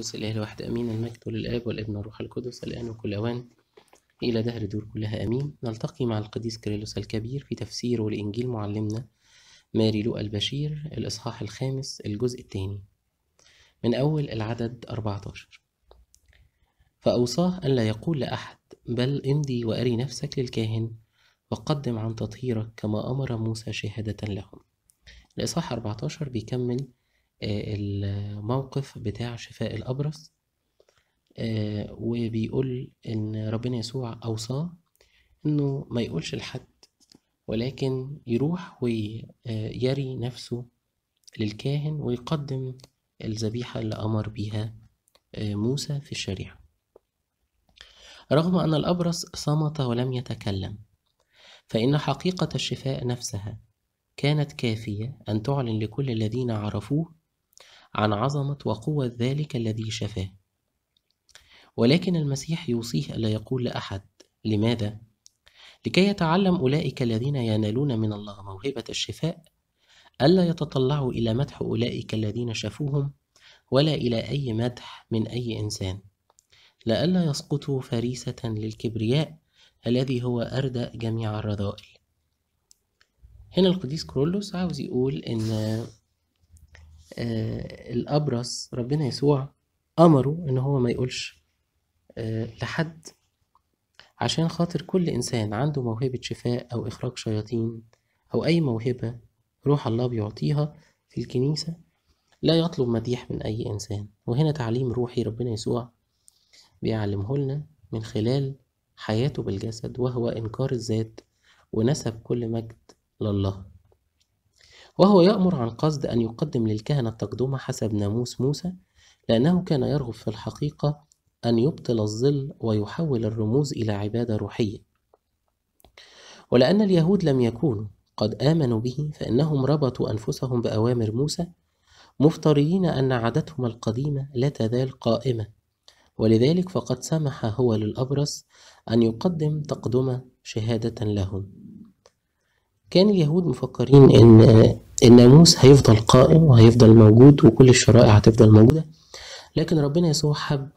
القدس الإله الواحد أمين المجد للآب والابن والروح القدس الآن وكل أوان إلى دهر دور كلها أمين نلتقي مع القديس كريلوس الكبير في تفسيره لإنجيل معلمنا ماري لوقا البشير الإصحاح الخامس الجزء الثاني من أول العدد 14 فأوصاه ألا يقول لأحد بل امضي وأري نفسك للكاهن وقدم عن تطهيرك كما أمر موسى شهادة لهم الإصحاح 14 بيكمل الموقف بتاع شفاء الأبرص آه، وبيقول إن ربنا يسوع أوصاه إنه ما يقولش لحد ولكن يروح ويري نفسه للكاهن ويقدم الذبيحة اللي أمر بيها آه، موسى في الشريعة رغم أن الأبرص صمت ولم يتكلم فإن حقيقة الشفاء نفسها كانت كافية أن تعلن لكل الذين عرفوه عن عظمة وقوة ذلك الذي شفاه ولكن المسيح يوصيه ألا يقول لأحد لماذا؟ لكي يتعلم أولئك الذين ينالون من الله موهبة الشفاء ألا يتطلعوا إلى مدح أولئك الذين شفوهم ولا إلى أي مدح من أي إنسان لئلا يسقطوا فريسة للكبرياء الذي هو أردأ جميع الرذائل هنا القديس كرولوس عاوز يقول إن آه، الابرص ربنا يسوع امره ان هو ما يقولش آه، لحد عشان خاطر كل انسان عنده موهبه شفاء او اخراج شياطين او اي موهبه روح الله بيعطيها في الكنيسه لا يطلب مديح من اي انسان وهنا تعليم روحي ربنا يسوع بيعلمه لنا من خلال حياته بالجسد وهو انكار الذات ونسب كل مجد لله وهو يأمر عن قصد أن يقدم للكهنة التقدمة حسب ناموس موسى لأنه كان يرغب في الحقيقة أن يبطل الظل ويحول الرموز إلى عبادة روحية ولأن اليهود لم يكونوا قد آمنوا به فإنهم ربطوا أنفسهم بأوامر موسى مفترين أن عادتهم القديمة لا تزال قائمة ولذلك فقد سمح هو للأبرص أن يقدم تقدمة شهادة لهم كان اليهود مفكرين ان الناموس هيفضل قائم وهيفضل موجود وكل الشرائع هتفضل موجوده لكن ربنا يسوع حب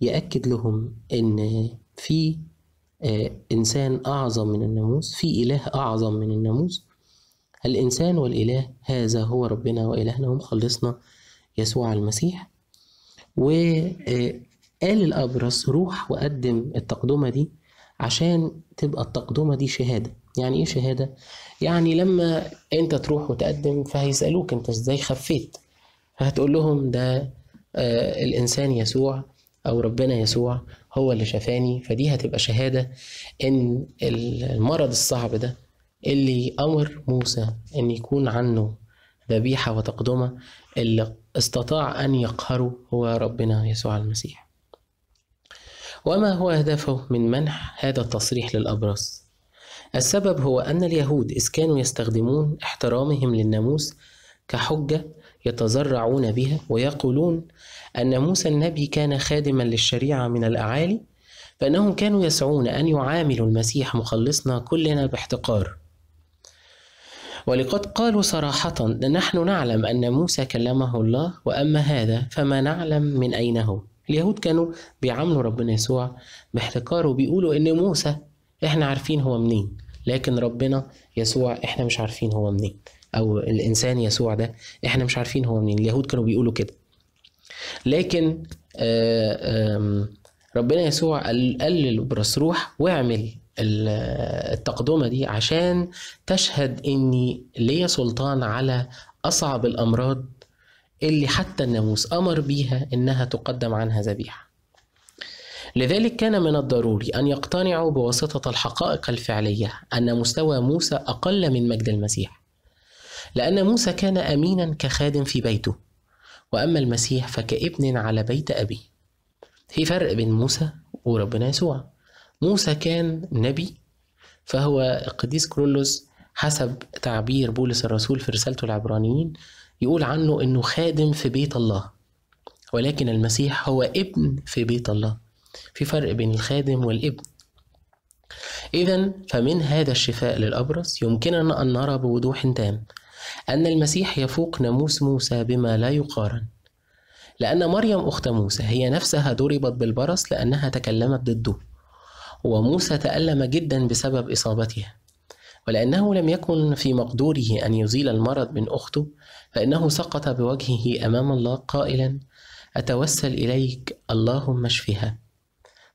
يأكد لهم ان في آه، انسان اعظم من الناموس في اله اعظم من الناموس الانسان والاله هذا هو ربنا والهنا ومخلصنا يسوع المسيح وقال آه، الابرص روح وقدم التقدمه دي عشان تبقى التقدمه دي شهاده يعني ايه شهاده يعني لما انت تروح وتقدم فهيسالوك انت ازاي خفيت فهتقول لهم ده آه الانسان يسوع او ربنا يسوع هو اللي شفاني فدي هتبقى شهاده ان المرض الصعب ده اللي امر موسى ان يكون عنه ذبيحه وتقدمه اللي استطاع ان يقهره هو ربنا يسوع المسيح وما هو هدفه من منح هذا التصريح للأبرص السبب هو أن اليهود إذ كانوا يستخدمون احترامهم للناموس كحجة يتزرعون بها ويقولون أن موسى النبي كان خادما للشريعة من الأعالي فإنهم كانوا يسعون أن يعاملوا المسيح مخلصنا كلنا باحتقار ولقد قالوا صراحة نحن نعلم أن موسى كلمه الله وأما هذا فما نعلم من أين هو اليهود كانوا بيعاملوا ربنا يسوع باحتقار وبيقولوا إن موسى إحنا عارفين هو منين لكن ربنا يسوع احنا مش عارفين هو منين او الانسان يسوع ده احنا مش عارفين هو منين اليهود كانوا بيقولوا كده لكن آه، ربنا يسوع قال للبرس روح واعمل التقدمة دي عشان تشهد إني ليا سلطان على أصعب الأمراض اللي حتى الناموس أمر بيها إنها تقدم عنها ذبيحة لذلك كان من الضروري أن يقتنعوا بواسطة الحقائق الفعلية أن مستوى موسى أقل من مجد المسيح لأن موسى كان أمينا كخادم في بيته وأما المسيح فكابن على بيت أبيه في فرق بين موسى وربنا يسوع موسى كان نبي فهو القديس كرولوس حسب تعبير بولس الرسول في رسالته العبرانيين يقول عنه انه خادم في بيت الله ولكن المسيح هو ابن في بيت الله في فرق بين الخادم والابن إذا فمن هذا الشفاء للأبرص يمكننا أن نرى بوضوح تام أن المسيح يفوق ناموس موسى بما لا يقارن لأن مريم أخت موسى هي نفسها ضربت بالبرص لأنها تكلمت ضده وموسى تألم جدا بسبب إصابتها ولأنه لم يكن في مقدوره أن يزيل المرض من أخته فإنه سقط بوجهه أمام الله قائلا أتوسل إليك اللهم اشفها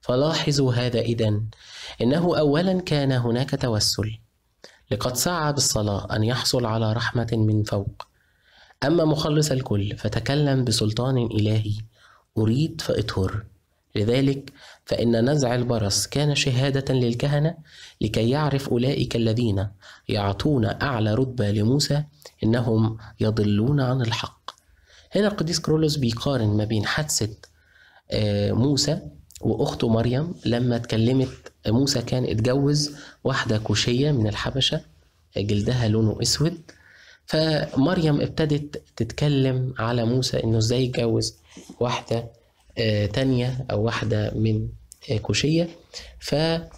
فلاحظوا هذا إذا إنه أولا كان هناك توسل لقد سعى بالصلاة أن يحصل على رحمة من فوق أما مخلص الكل فتكلم بسلطان إلهي أريد فأطهر لذلك فإن نزع البرص كان شهادة للكهنة لكي يعرف أولئك الذين يعطون أعلى رتبة لموسى إنهم يضلون عن الحق هنا القديس كرولوس بيقارن ما بين حادثة آه، موسى واخته مريم لما اتكلمت موسى كان اتجوز واحده كوشيه من الحبشه جلدها لونه اسود فمريم ابتدت تتكلم على موسى انه ازاي يتجوز واحده آه، تانية او واحده من آه، كوشيه فربنا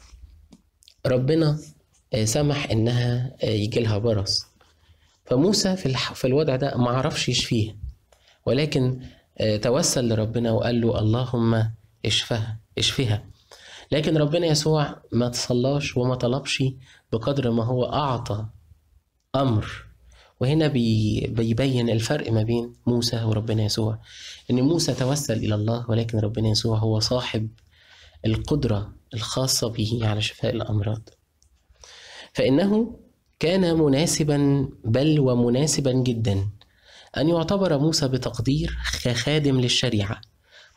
آه، سمح انها يجي لها برص فموسى في في الوضع ده ما عرفش يشفيه ولكن توسل لربنا وقال له اللهم اشفها اشفها لكن ربنا يسوع ما تصلاش وما طلبش بقدر ما هو أعطى أمر وهنا بيبين الفرق ما بين موسى وربنا يسوع ان موسى توسل الى الله ولكن ربنا يسوع هو صاحب القدره الخاصه به على شفاء الامراض فانه كان مناسبا بل ومناسبا جدا ان يعتبر موسى بتقدير كخادم للشريعه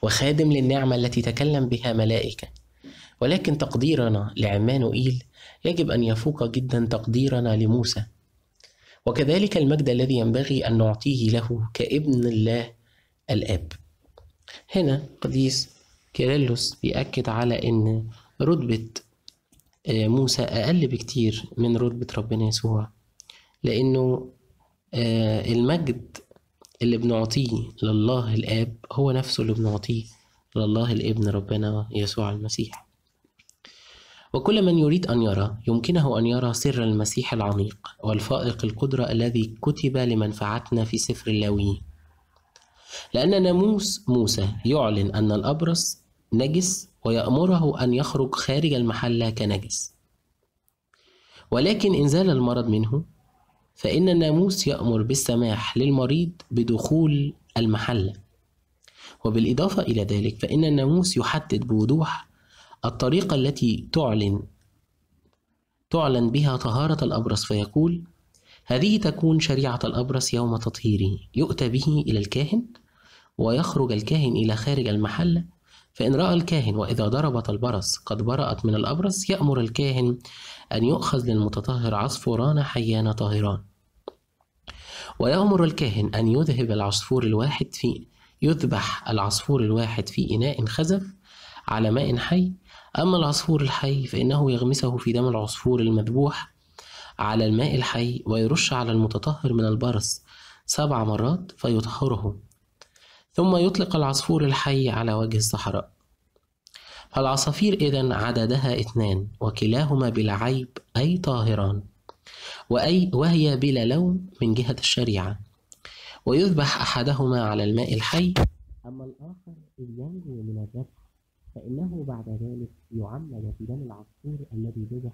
وخادم للنعمة التي تكلم بها ملائكة ولكن تقديرنا لعمانوئيل يجب أن يفوق جدا تقديرنا لموسى وكذلك المجد الذي ينبغي أن نعطيه له كابن الله الآب هنا قديس كيرلس بيأكد على أن رتبة آه، موسى أقل بكتير من رتبة ربنا يسوع لأنه آه، المجد اللي بنعطيه لله الآب هو نفسه اللي بنعطيه لله الابن ربنا يسوع المسيح وكل من يريد أن يرى يمكنه أن يرى سر المسيح العميق والفائق القدرة الذي كتب لمنفعتنا في سفر اللاويين لأن ناموس موسى يعلن أن الأبرص نجس ويأمره أن يخرج خارج المحلة كنجس ولكن إنزال المرض منه فإن الناموس يأمر بالسماح للمريض بدخول المحلة وبالإضافة إلى ذلك فإن الناموس يحدد بوضوح الطريقة التي تعلن تعلن بها طهارة الأبرص فيقول هذه تكون شريعة الأبرص يوم تطهيره يؤتى به إلى الكاهن ويخرج الكاهن إلى خارج المحلة فإن رأى الكاهن وإذا ضربت البرص قد برأت من الأبرص يأمر الكاهن أن يؤخذ للمتطهر عصفوران حيان طاهران ويأمر الكاهن أن يذهب العصفور الواحد في يذبح العصفور الواحد في إناء خزف على ماء حي أما العصفور الحي فإنه يغمسه في دم العصفور المذبوح على الماء الحي ويرش على المتطهر من البرص سبع مرات فيطهره ثم يطلق العصفور الحي على وجه الصحراء فالعصافير إذا عددها اثنان وكلاهما بلا عيب أي طاهران وأي وهي بلا لون من جهة الشريعة ويذبح أحدهما على الماء الحي أما الآخر إذ ينجو من الذبح فإنه بعد ذلك يعمد في دم العصفور الذي ذبح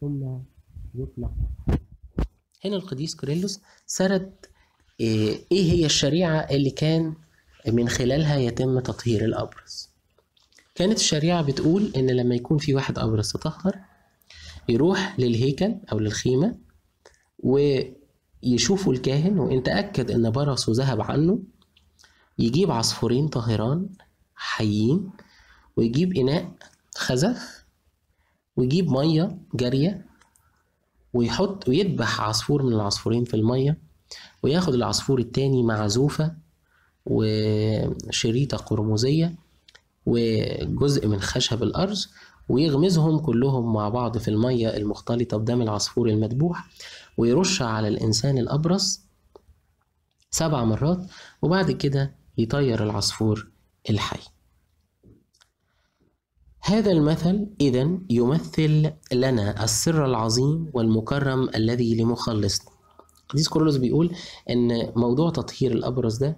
ثم يطلق هنا القديس كوريلوس سرد إيه،, إيه هي الشريعة اللي كان من خلالها يتم تطهير الأبرص كانت الشريعة بتقول إن لما يكون في واحد أبرص تطهر يروح للهيكل أو للخيمة ويشوفه الكاهن وإن تأكد إن برصه ذهب عنه يجيب عصفورين طاهران حيين ويجيب إناء خزف ويجيب مية جارية ويحط ويدبح عصفور من العصفورين في المية وياخد العصفور التاني معزوفة وشريطة قرمزية وجزء من خشب الأرز ويغمزهم كلهم مع بعض في المية المختلطة بدم العصفور المذبوح ويرش على الإنسان الأبرص سبع مرات وبعد كده يطير العصفور الحي هذا المثل إذا يمثل لنا السر العظيم والمكرم الذي لمخلصنا ديسكورلوس بيقول إن موضوع تطهير الأبرص ده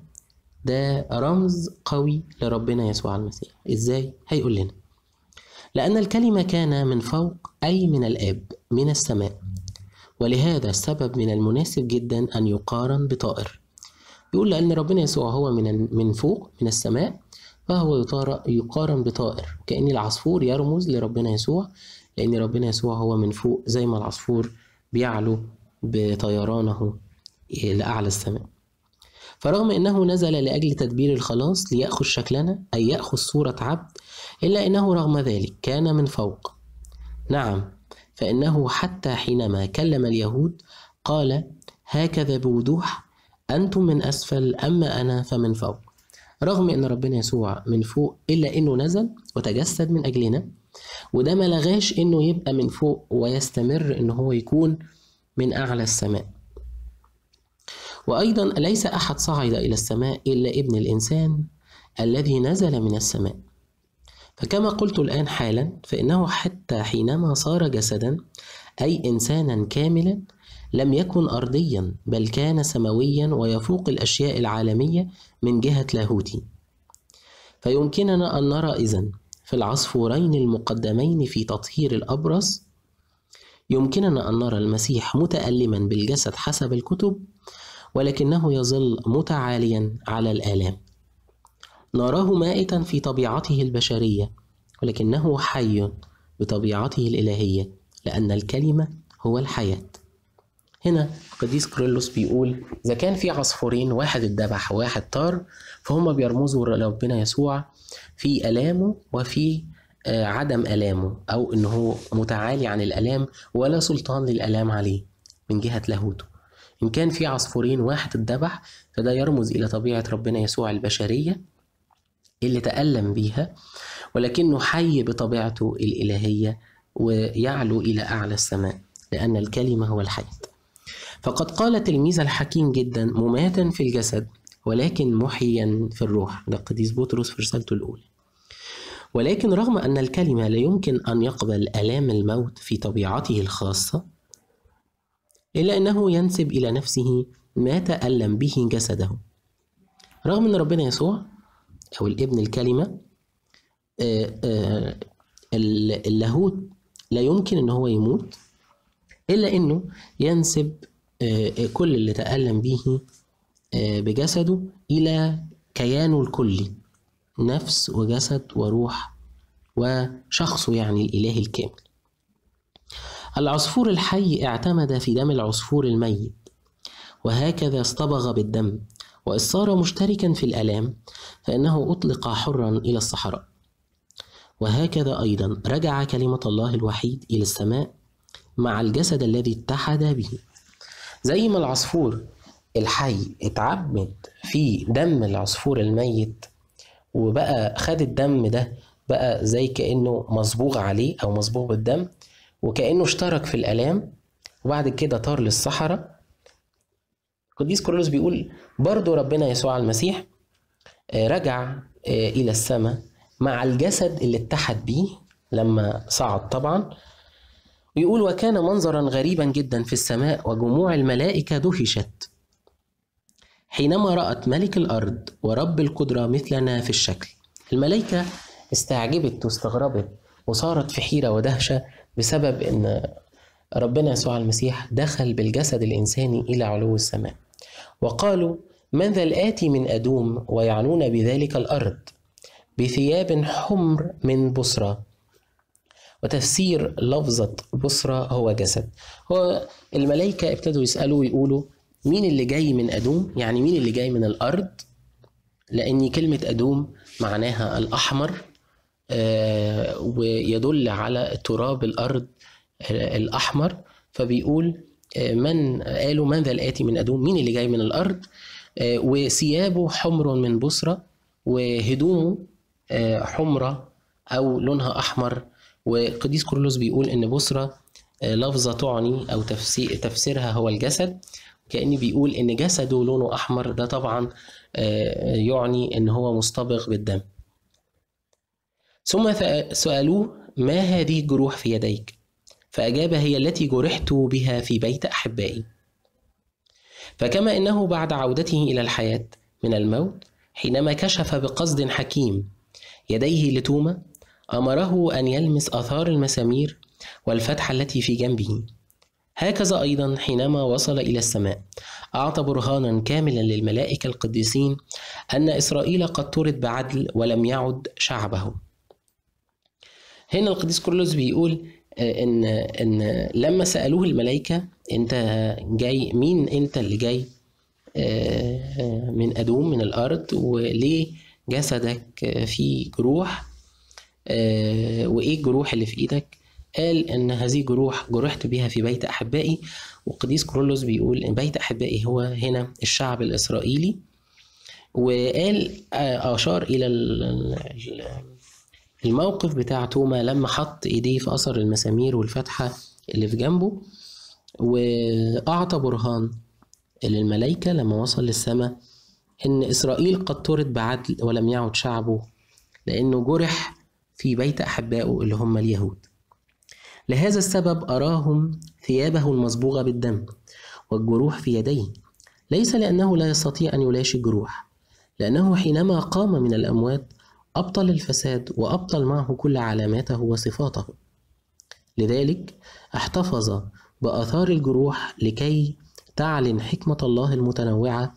ده رمز قوي لربنا يسوع المسيح ازاي هيقول لنا لان الكلمه كان من فوق اي من الاب من السماء ولهذا السبب من المناسب جدا ان يقارن بطائر يقول لان ربنا يسوع هو من من فوق من السماء فهو يقارن بطائر كأن العصفور يرمز لربنا يسوع لأن ربنا يسوع هو من فوق زي ما العصفور بيعلو بطيرانه لأعلى السماء فرغم أنه نزل لأجل تدبير الخلاص ليأخذ شكلنا أي يأخذ صورة عبد إلا أنه رغم ذلك كان من فوق نعم فإنه حتى حينما كلم اليهود قال هكذا بوضوح أنتم من أسفل أما أنا فمن فوق رغم أن ربنا يسوع من فوق إلا أنه نزل وتجسد من أجلنا وده ملغاش أنه يبقى من فوق ويستمر أنه هو يكون من أعلى السماء وأيضا ليس أحد صعد إلى السماء إلا ابن الإنسان الذي نزل من السماء فكما قلت الآن حالا فإنه حتى حينما صار جسدا أي إنسانا كاملا لم يكن أرضيا بل كان سماويا ويفوق الأشياء العالمية من جهة لاهوتي فيمكننا أن نرى إذن في العصفورين المقدمين في تطهير الأبرص يمكننا أن نرى المسيح متألما بالجسد حسب الكتب ولكنه يظل متعاليا على الآلام نراه مائتا في طبيعته البشرية ولكنه حي بطبيعته الإلهية لأن الكلمة هو الحياة هنا قديس كريلوس بيقول إذا كان في عصفورين واحد اتذبح وواحد طار فهم بيرمزوا لربنا يسوع في ألامه وفي آه، عدم ألامه أو إن هو متعالي عن الألام ولا سلطان للألام عليه من جهة لاهوته إن كان في عصفورين واحد اتذبح فده يرمز إلى طبيعة ربنا يسوع البشرية اللي تألم بيها ولكنه حي بطبيعته الإلهية ويعلو إلى أعلى السماء لأن الكلمة هو الحياة فقد قال تلميذ الحكيم جدا مماتا في الجسد ولكن محيا في الروح ده القديس بطرس في رسالته الأولى ولكن رغم أن الكلمة لا يمكن أن يقبل آلام الموت في طبيعته الخاصة إلا أنه ينسب إلى نفسه ما تألم به جسده رغم أن ربنا يسوع أو الابن الكلمة آه، آه، اللاهوت لا يمكن أن هو يموت إلا أنه ينسب آه، كل اللي تألم به بجسده إلى كيانه الكلي نفس وجسد وروح وشخصه يعني الإله الكامل العصفور الحي اعتمد في دم العصفور الميت وهكذا اصطبغ بالدم وإذ صار مشتركا في الآلام فإنه أطلق حرا إلى الصحراء وهكذا أيضا رجع كلمة الله الوحيد إلى السماء مع الجسد الذي اتحد به زي ما العصفور الحي اتعبد في دم العصفور الميت وبقى خد الدم ده بقى زي كأنه مصبوغ عليه أو مصبوغ بالدم وكأنه اشترك في الآلام وبعد كده طار للصحراء القديس كورولوس بيقول برضو ربنا يسوع المسيح آه، رجع آه، إلى السماء مع الجسد اللي اتحد بيه لما صعد طبعا ويقول وكان منظرا غريبا جدا في السماء وجموع الملائكة دهشت حينما رأت ملك الأرض ورب القدرة مثلنا في الشكل الملائكة استعجبت واستغربت وصارت في حيرة ودهشة بسبب ان ربنا يسوع المسيح دخل بالجسد الانساني الى علو السماء وقالوا من ذا الاتي من ادوم ويعنون بذلك الارض بثياب حمر من بصره وتفسير لفظة بصرة هو جسد هو الملائكة ابتدوا يسألوا ويقولوا مين اللي جاي من أدوم يعني مين اللي جاي من الأرض لأن كلمة أدوم معناها الأحمر آه، ويدل على تراب الأرض آه، الأحمر فبيقول آه، من قالوا من ذا الآتي من أدوم مين اللي جاي من الأرض وثيابه حمر من بصرة وهدومه حمرة أو لونها أحمر وقديس كرولوس بيقول إن بصرة لفظة تعني أو تفسيرها هو الجسد كأني بيقول إن جسده لونه أحمر ده طبعا يعني إن هو مصطبغ بالدم ثم سألوه ما هذه الجروح في يديك فأجاب هي التي جرحت بها في بيت أحبائي فكما إنه بعد عودته إلى الحياة من الموت حينما كشف بقصد حكيم يديه لتوما أمره أن يلمس آثار المسامير والفتحة التي في جنبه هكذا أيضا حينما وصل إلى السماء أعطى برهانا كاملا للملائكة القديسين أن إسرائيل قد طرد بعدل ولم يعد شعبه هنا القديس كرولوس بيقول آه، ان ان لما سالوه الملائكه انت جاي مين انت اللي جاي آه، آه، من ادوم من الارض وليه جسدك فيه جروح وايه الجروح اللي في ايدك قال ان هذه جروح جرحت بها في بيت احبائي وقديس كرولوس بيقول ان بيت احبائي هو هنا الشعب الاسرائيلي وقال اشار الى الموقف بتاع توما لما حط ايديه في اثر المسامير والفتحه اللي في جنبه واعطى برهان للملائكه لما وصل للسماء ان اسرائيل قد طرد بعدل ولم يعد شعبه لانه جرح في بيت احبائه اللي هم اليهود لهذا السبب اراهم ثيابه المصبوغه بالدم والجروح في يديه ليس لانه لا يستطيع ان يلاشي الجروح لانه حينما قام من الاموات أبطل الفساد وأبطل معه كل علاماته وصفاته لذلك احتفظ بآثار الجروح لكي تعلن حكمة الله المتنوعة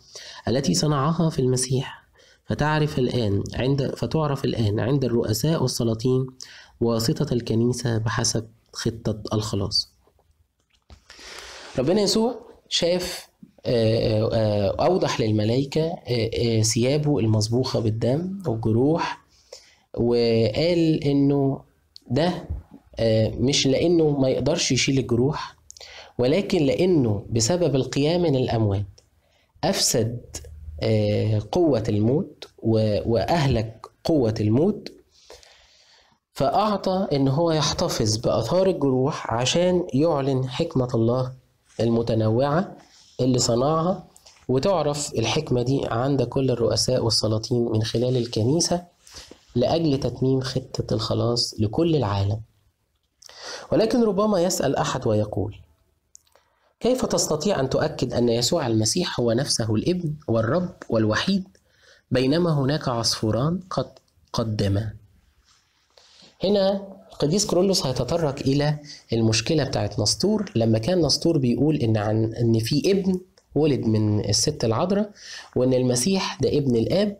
التي صنعها في المسيح فتعرف الآن عند فتعرف الآن عند الرؤساء والسلاطين واسطة الكنيسة بحسب خطة الخلاص ربنا يسوع شاف آه، آه، آه، أوضح للملائكة ثيابه المصبوخة بالدم والجروح وقال انه ده آه، مش لانه ما يقدرش يشيل الجروح ولكن لانه بسبب القيام من الاموات افسد آه، قوه الموت واهلك قوه الموت فاعطى ان هو يحتفظ باثار الجروح عشان يعلن حكمه الله المتنوعه اللي صنعها وتعرف الحكمه دي عند كل الرؤساء والسلاطين من خلال الكنيسه لأجل تتميم خطة الخلاص لكل العالم ولكن ربما يسأل أحد ويقول كيف تستطيع أن تؤكد أن يسوع المسيح هو نفسه الابن والرب والوحيد بينما هناك عصفوران قد قدما هنا القديس كرولوس هيتطرق إلى المشكلة بتاعت نسطور لما كان نسطور بيقول إن عن إن في ابن ولد من الست العذراء وإن المسيح ده ابن الآب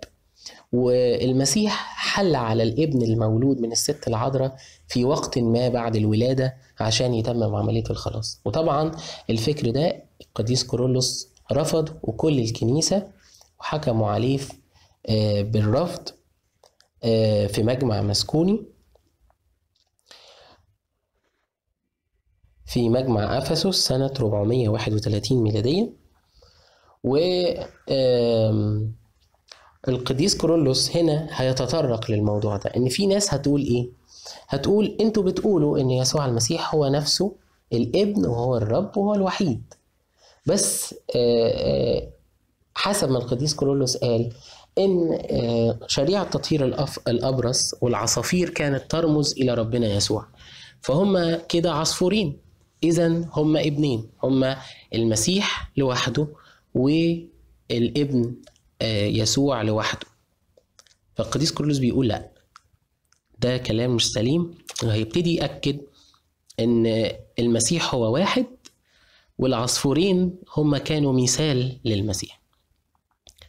والمسيح حل على الابن المولود من الست العذراء في وقت ما بعد الولادة عشان يتمم عملية الخلاص وطبعا الفكر ده القديس كورولوس رفض وكل الكنيسة وحكموا عليه آه، بالرفض آه، في مجمع مسكوني في مجمع أفسس سنة 431 ميلادية و القديس كورولوس هنا هيتطرق للموضوع ده ان في ناس هتقول ايه هتقول انتوا بتقولوا ان يسوع المسيح هو نفسه الابن وهو الرب وهو الوحيد بس آه، آه، حسب ما القديس كورولوس قال ان آه، شريعه تطهير الابرص والعصافير كانت ترمز الى ربنا يسوع فهم كده عصفورين اذا هم ابنين هم المسيح لوحده والابن آه، يسوع لوحده فالقديس كرولوس بيقول لا ده كلام مش سليم وهيبتدي يأكد إن المسيح هو واحد والعصفورين هم كانوا مثال للمسيح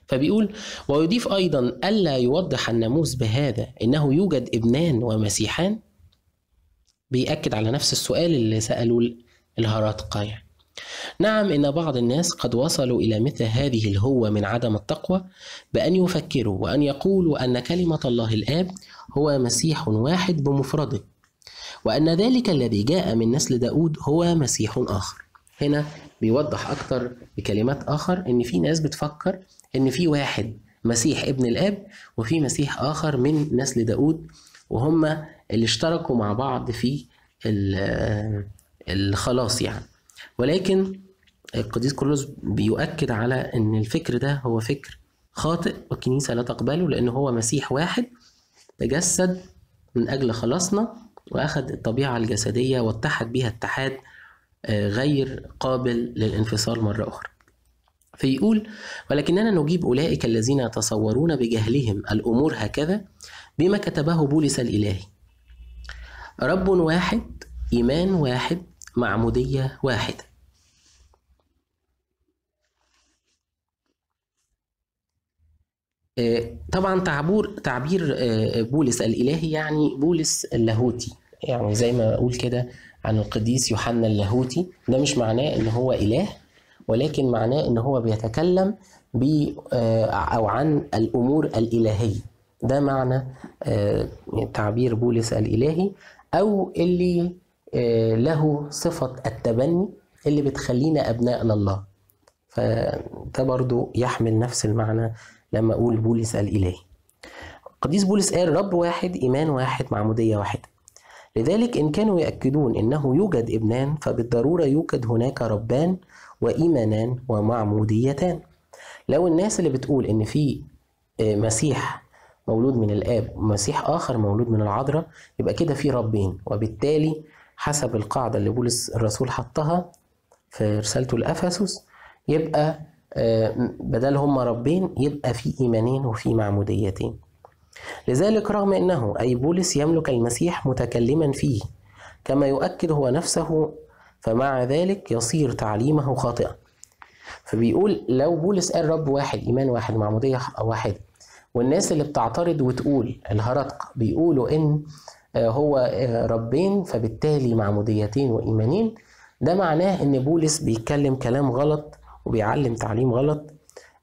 فبيقول ويضيف أيضا ألا يوضح الناموس بهذا إنه يوجد ابنان ومسيحان بيأكد على نفس السؤال اللي سألوه الهرطقة يعني نعم إن بعض الناس قد وصلوا إلى مثل هذه الهوة من عدم التقوى بأن يفكروا وأن يقولوا أن كلمة الله الآب هو مسيح واحد بمفرده وأن ذلك الذي جاء من نسل داود هو مسيح آخر هنا بيوضح أكتر بكلمات آخر إن في ناس بتفكر إن في واحد مسيح ابن الآب وفي مسيح آخر من نسل داود وهم اللي اشتركوا مع بعض في الخلاص يعني ولكن القديس كارلوس بيؤكد على ان الفكر ده هو فكر خاطئ والكنيسه لا تقبله لان هو مسيح واحد تجسد من اجل خلاصنا واخذ الطبيعه الجسديه واتحد بها اتحاد آه، غير قابل للانفصال مره اخرى فيقول ولكننا نجيب اولئك الذين يتصورون بجهلهم الامور هكذا بما كتبه بولس الالهي رب واحد ايمان واحد معمودية واحدة آه، طبعا تعبور تعبير آه، بولس الالهي يعني بولس اللاهوتي يعني زي ما اقول كده عن القديس يوحنا اللاهوتي ده مش معناه ان هو اله ولكن معناه ان هو بيتكلم ب آه، او عن الامور الالهيه ده معنى تعبير بولس الالهي او اللي له صفة التبني اللي بتخلينا أبناء لله فده برضو يحمل نفس المعنى لما أقول بولس الإلهي قديس بولس قال رب واحد إيمان واحد معمودية واحدة لذلك إن كانوا يأكدون أنه يوجد ابنان فبالضرورة يوجد هناك ربان وإيمانان ومعموديتان لو الناس اللي بتقول إن في آه، مسيح مولود من الآب ومسيح آخر مولود من العذراء يبقى كده في ربين وبالتالي حسب القاعدة اللي بولس الرسول حطها في رسالته لأفسس يبقى آه، بدل هما ربين يبقى في إيمانين وفي معموديتين لذلك رغم أنه أي بولس يملك المسيح متكلما فيه كما يؤكد هو نفسه فمع ذلك يصير تعليمه خاطئا فبيقول لو بولس قال رب واحد إيمان واحد معمودية واحدة والناس اللي بتعترض وتقول الهرطق بيقولوا إن آه، هو آه، ربين فبالتالي معموديتين وإيمانين ده معناه إن بولس بيتكلم كلام غلط وبيعلم تعليم غلط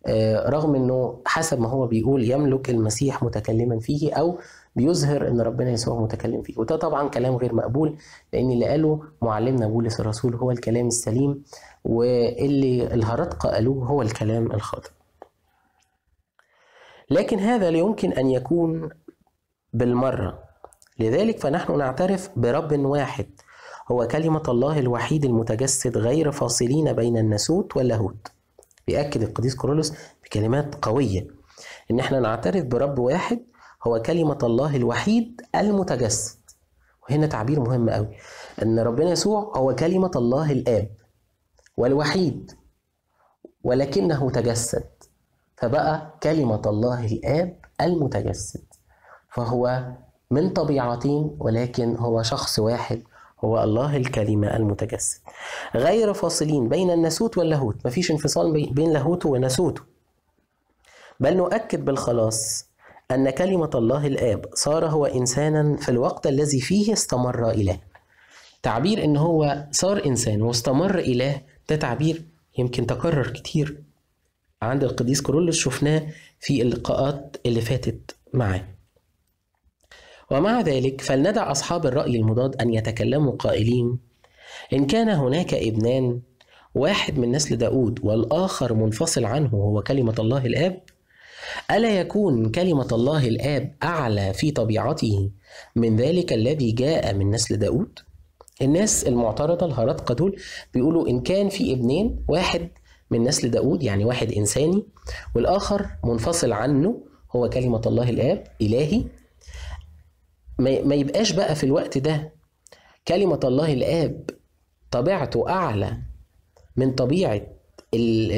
آه، رغم إنه حسب ما هو بيقول يملك المسيح متكلما فيه أو بيظهر ان ربنا يسوع متكلم فيه وده طبعا كلام غير مقبول لان اللي قاله معلمنا بولس الرسول هو الكلام السليم واللي الهرطقه قالوه هو الكلام الخاطئ لكن هذا لا يمكن ان يكون بالمره لذلك فنحن نعترف برب واحد هو كلمة الله الوحيد المتجسد غير فاصلين بين الناسوت واللاهوت بيأكد القديس كورولوس بكلمات قوية إن احنا نعترف برب واحد هو كلمة الله الوحيد المتجسد وهنا تعبير مهم قوي إن ربنا يسوع هو كلمة الله الآب والوحيد ولكنه تجسد فبقى كلمة الله الآب المتجسد فهو من طبيعتين ولكن هو شخص واحد هو الله الكلمة المتجسد غير فاصلين بين الناسوت واللاهوت مفيش انفصال بين لاهوته وناسوته بل نؤكد بالخلاص أن كلمة الله الآب صار هو إنسانا في الوقت الذي فيه استمر إله تعبير إن هو صار إنسان واستمر إله ده تعبير يمكن تكرر كتير عند القديس كرولس شفناه في اللقاءات اللي فاتت معاه ومع ذلك فلندع أصحاب الرأي المضاد أن يتكلموا قائلين إن كان هناك ابنان واحد من نسل داود والآخر منفصل عنه هو كلمة الله الآب ألا يكون كلمة الله الآب أعلى في طبيعته من ذلك الذي جاء من نسل داود؟ الناس المعترضة الهرطقة دول بيقولوا إن كان في ابنين واحد من نسل داود يعني واحد إنساني والآخر منفصل عنه هو كلمة الله الآب إلهي ما يبقاش بقى في الوقت ده كلمة الله الآب طبيعته أعلى من طبيعة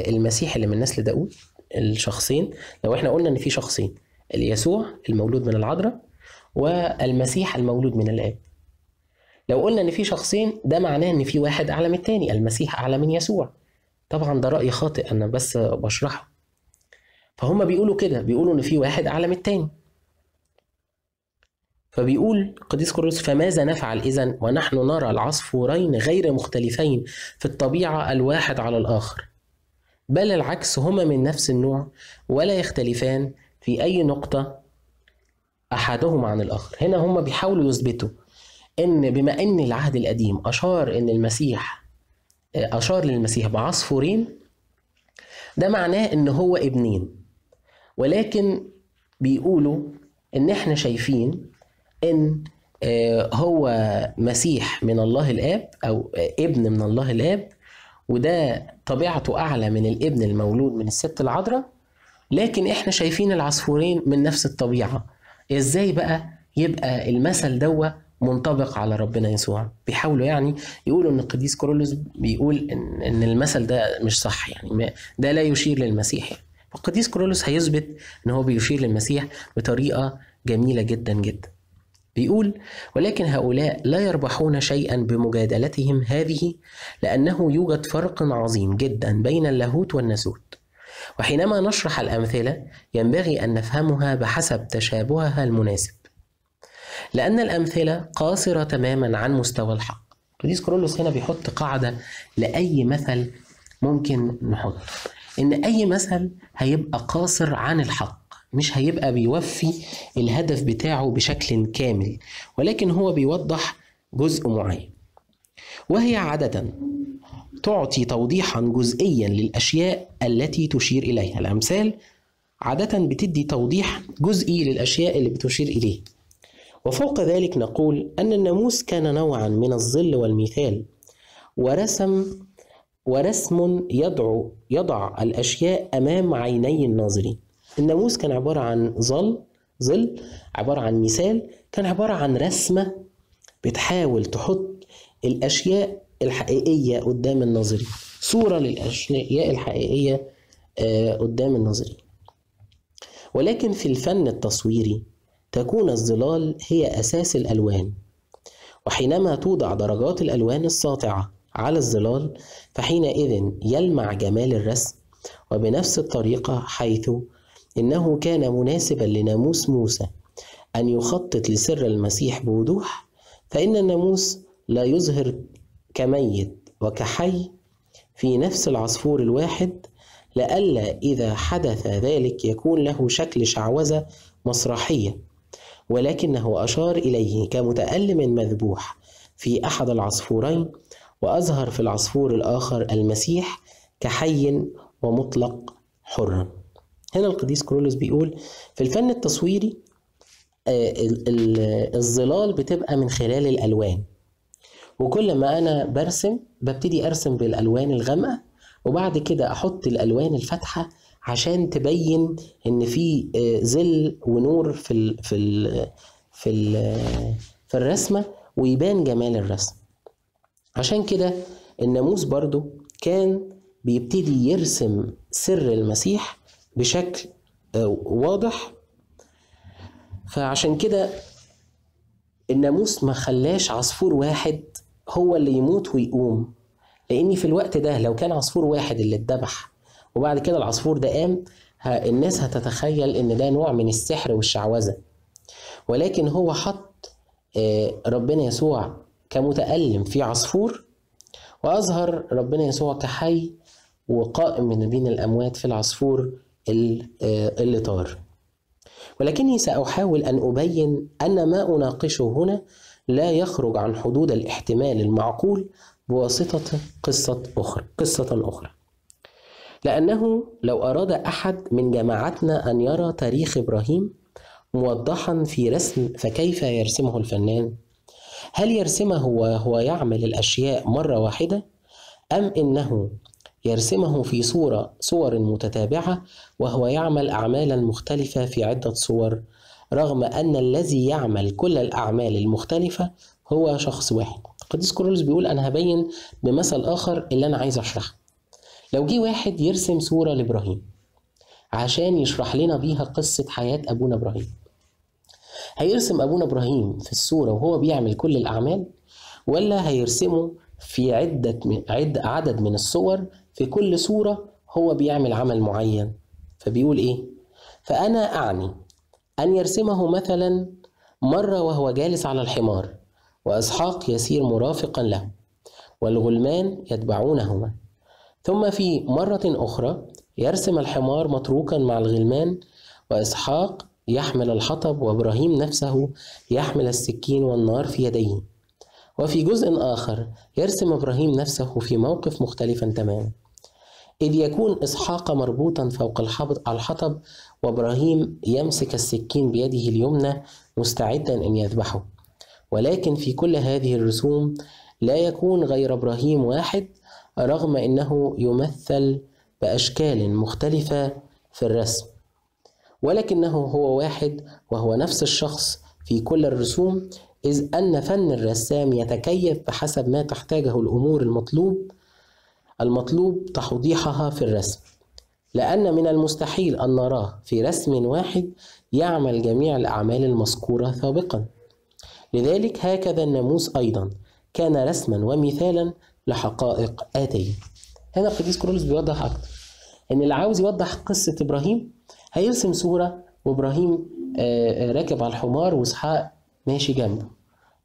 المسيح اللي من نسل داود الشخصين لو احنا قلنا ان في شخصين اليسوع المولود من العذراء والمسيح المولود من الاب لو قلنا ان في شخصين ده معناه ان في واحد اعلى من الثاني المسيح اعلى من يسوع طبعا ده راي خاطئ انا بس بشرحه فهم بيقولوا كده بيقولوا ان في واحد اعلى من الثاني فبيقول قديس كورنثوس فماذا نفعل إذا ونحن نرى العصفورين غير مختلفين في الطبيعة الواحد على الآخر بل العكس هما من نفس النوع ولا يختلفان في أي نقطة أحدهما عن الآخر هنا هما بيحاولوا يثبتوا إن بما إن العهد القديم أشار إن المسيح آه، أشار للمسيح بعصفورين ده معناه إن هو ابنين ولكن بيقولوا إن إحنا شايفين ان آه، هو مسيح من الله الاب او آه، ابن من الله الاب وده طبيعته اعلى من الابن المولود من الست العذراء لكن احنا شايفين العصفورين من نفس الطبيعه ازاي بقى يبقى المثل دوت منطبق على ربنا يسوع بيحاولوا يعني يقولوا ان القديس كورولوس بيقول ان, إن المثل ده مش صح يعني ده لا يشير للمسيح يعني. القديس كورولوس هيثبت ان هو بيشير للمسيح بطريقه جميله جدا جدا بيقول ولكن هؤلاء لا يربحون شيئا بمجادلتهم هذه لأنه يوجد فرق عظيم جدا بين اللاهوت والناسوت وحينما نشرح الأمثلة ينبغي أن نفهمها بحسب تشابهها المناسب لأن الأمثلة قاصرة تماما عن مستوى الحق توديس كرولوس هنا بيحط قاعدة لأي مثل ممكن نحطه إن أي مثل هيبقى قاصر عن الحق مش هيبقى بيوفي الهدف بتاعه بشكل كامل ولكن هو بيوضح جزء معين وهي عادة تعطي توضيحا جزئيا للأشياء التي تشير إليها الأمثال عادة بتدي توضيح جزئي للأشياء اللي بتشير إليه وفوق ذلك نقول أن الناموس كان نوعا من الظل والمثال ورسم ورسم يدعو يضع الأشياء أمام عيني الناظرين الناموس كان عبارة عن ظل ظل عبارة عن مثال كان عبارة عن رسمة بتحاول تحط الأشياء الحقيقية قدام الناظرين صورة للأشياء الحقيقية آه، قدام الناظرين ولكن في الفن التصويري تكون الظلال هي أساس الألوان وحينما توضع درجات الألوان الساطعة على الظلال فحينئذ يلمع جمال الرسم وبنفس الطريقة حيث إنه كان مناسبا لناموس موسى أن يخطط لسر المسيح بوضوح فإن الناموس لا يظهر كميت وكحي في نفس العصفور الواحد لئلا إذا حدث ذلك يكون له شكل شعوذة مسرحية ولكنه أشار إليه كمتألم مذبوح في أحد العصفورين وأظهر في العصفور الآخر المسيح كحي ومطلق حرا هنا القديس كرولوس بيقول في الفن التصويري آه، الظلال بتبقى من خلال الألوان وكل ما أنا برسم ببتدي أرسم بالألوان الغامقة وبعد كده أحط الألوان الفاتحة عشان تبين إن في آه، ظل ونور في ال في ال في ال في الرسمة ويبان جمال الرسم عشان كده الناموس برضو كان بيبتدي يرسم سر المسيح بشكل آه، واضح فعشان كده الناموس ما خلاش عصفور واحد هو اللي يموت ويقوم لان في الوقت ده لو كان عصفور واحد اللي اتذبح وبعد كده العصفور ده قام الناس هتتخيل ان ده نوع من السحر والشعوذه ولكن هو حط آه، ربنا يسوع كمتألم في عصفور وأظهر ربنا يسوع كحي وقائم من بين الأموات في العصفور آه، الإطار ولكني سأحاول أن أبين أن ما أناقشه هنا لا يخرج عن حدود الاحتمال المعقول بواسطة قصة أخرى قصة أخرى لأنه لو أراد أحد من جماعتنا أن يرى تاريخ إبراهيم موضحا في رسم فكيف يرسمه الفنان؟ هل يرسمه وهو يعمل الأشياء مرة واحدة؟ أم إنه يرسمه في صورة صور متتابعة وهو يعمل أعمالا مختلفة في عدة صور رغم أن الذي يعمل كل الأعمال المختلفة هو شخص واحد قديس كرولز بيقول أنا هبين بمثل آخر اللي أنا عايز أشرحه لو جه واحد يرسم صورة لإبراهيم عشان يشرح لنا بيها قصة حياة أبونا إبراهيم هيرسم أبونا إبراهيم في الصورة وهو بيعمل كل الأعمال ولا هيرسمه في عدة عد عدد من الصور في كل صورة هو بيعمل عمل معين فبيقول إيه؟ فأنا أعني أن يرسمه مثلا مرة وهو جالس على الحمار وإسحاق يسير مرافقا له والغلمان يتبعونهما ثم في مرة أخرى يرسم الحمار متروكا مع الغلمان وإسحاق يحمل الحطب وإبراهيم نفسه يحمل السكين والنار في يديه وفي جزء آخر يرسم إبراهيم نفسه في موقف مختلفا تماما إذ يكون إسحاق مربوطا فوق الحطب وإبراهيم يمسك السكين بيده اليمنى مستعدا أن يذبحه ولكن في كل هذه الرسوم لا يكون غير إبراهيم واحد رغم أنه يمثل بأشكال مختلفة في الرسم ولكنه هو واحد وهو نفس الشخص في كل الرسوم إذ أن فن الرسام يتكيف بحسب ما تحتاجه الأمور المطلوب المطلوب تحضيحها في الرسم لأن من المستحيل أن نراه في رسم واحد يعمل جميع الأعمال المذكورة سابقا لذلك هكذا الناموس أيضا كان رسما ومثالا لحقائق آتية هنا القديس كرولس بيوضح أكتر إن اللي عاوز يوضح قصة إبراهيم هيرسم صورة وإبراهيم آه، آه، راكب على الحمار وإسحاق ماشي جنبه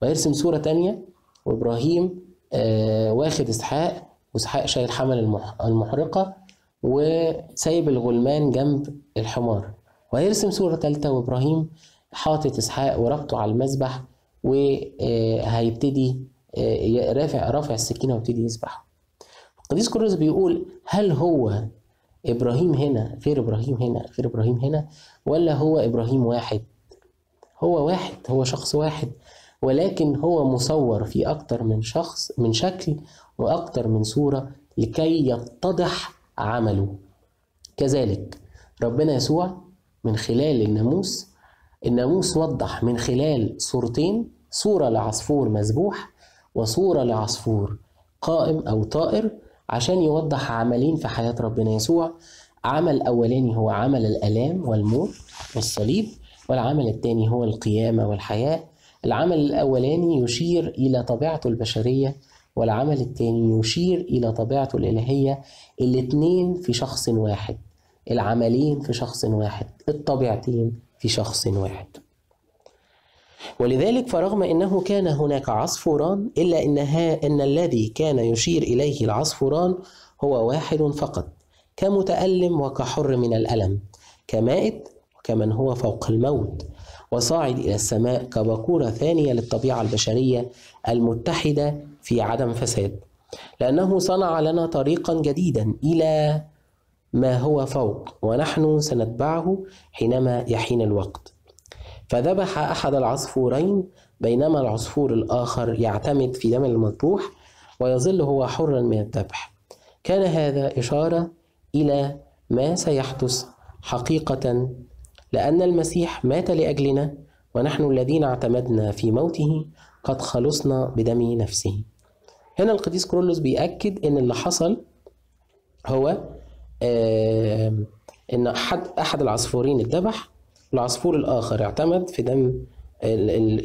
ويرسم صورة تانية وإبراهيم آه، واخد إسحاق وإسحاق شايل حمل المحرقة وسايب الغلمان جنب الحمار وهيرسم صورة تالتة وإبراهيم حاطط إسحاق ورابطه على المذبح وهيبتدي آه، آه، رافع رافع السكينة ويبتدي يسبح القديس كروز بيقول هل هو إبراهيم هنا غير إبراهيم هنا غير إبراهيم هنا ولا هو إبراهيم واحد هو واحد هو شخص واحد ولكن هو مصور في أكتر من شخص من شكل وأكثر من صورة لكي يتضح عمله كذلك ربنا يسوع من خلال الناموس الناموس وضح من خلال صورتين صورة لعصفور مذبوح وصورة لعصفور قائم أو طائر عشان يوضح عملين في حياة ربنا يسوع عمل أولاني هو عمل الآلام والموت والصليب والعمل الثاني هو القيامة والحياة العمل الأولاني يشير إلى طبيعته البشرية والعمل التاني يشير إلى طبيعته الإلهية الاتنين في شخص واحد العملين في شخص واحد الطبيعتين في شخص واحد ولذلك فرغم أنه كان هناك عصفوران إلا إنها أن الذي كان يشير إليه العصفوران هو واحد فقط كمتألم وكحر من الألم كمائت وكمن هو فوق الموت وصاعد إلى السماء كباكورة ثانية للطبيعة البشرية المتحدة في عدم فساد لأنه صنع لنا طريقا جديدا إلى ما هو فوق ونحن سنتبعه حينما يحين الوقت فذبح أحد العصفورين بينما العصفور الآخر يعتمد في دم المذبوح ويظل هو حرا من الذبح كان هذا إشارة إلى ما سيحدث حقيقة لأن المسيح مات لأجلنا ونحن الذين اعتمدنا في موته قد خلصنا بدم نفسه هنا القديس كرولوس بيأكد إن اللي حصل هو إن أحد أحد العصفورين اتذبح العصفور الآخر اعتمد في دم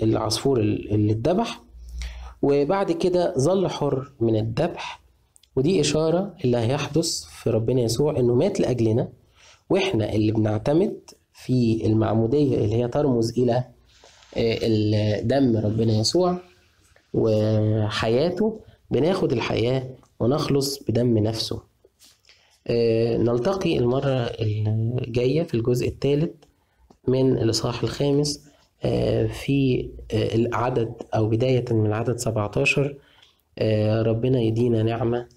العصفور اللي اتذبح وبعد كده ظل حر من الذبح ودي إشارة اللي هيحدث في ربنا يسوع إنه مات لأجلنا وإحنا اللي بنعتمد في المعمودية اللي هي ترمز إلى آه، دم ربنا يسوع وحياته بناخد الحياة ونخلص بدم نفسه آه، نلتقي المرة الجاية في الجزء الثالث من الإصحاح الخامس آه، في آه، العدد أو بداية من العدد 17 ربنا يدينا نعمة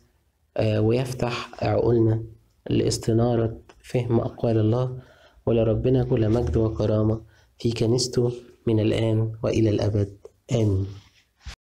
ويفتح عقولنا لاستنارة فهم أقوال الله ولربنا كل مجد وكرامة في كنيسته من الآن وإلى الأبد آمين